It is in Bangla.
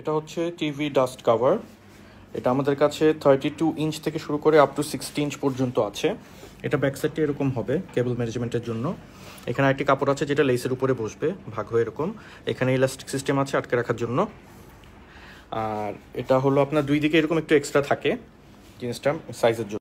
এটা হচ্ছে টিভি ডাস্ট কাভার এটা আমাদের কাছে থার্টি টু ইঞ্চ থেকে শুরু করে আপ টু সিক্সটি ইঞ্চ পর্যন্ত আছে এটা ব্যাকসাইডটা এরকম হবে কেবল ম্যানেজমেন্টের জন্য এখানে একটি কাপড় আছে যেটা লেসের উপরে বসবে ভাগ হয়ে এরকম এখানে ইলাস্টিক সিস্টেম আছে আটকে রাখার জন্য আর এটা হলো আপনার দুই দিকে এরকম একটু এক্সট্রা থাকে জিনিসটা সাইজের জন্য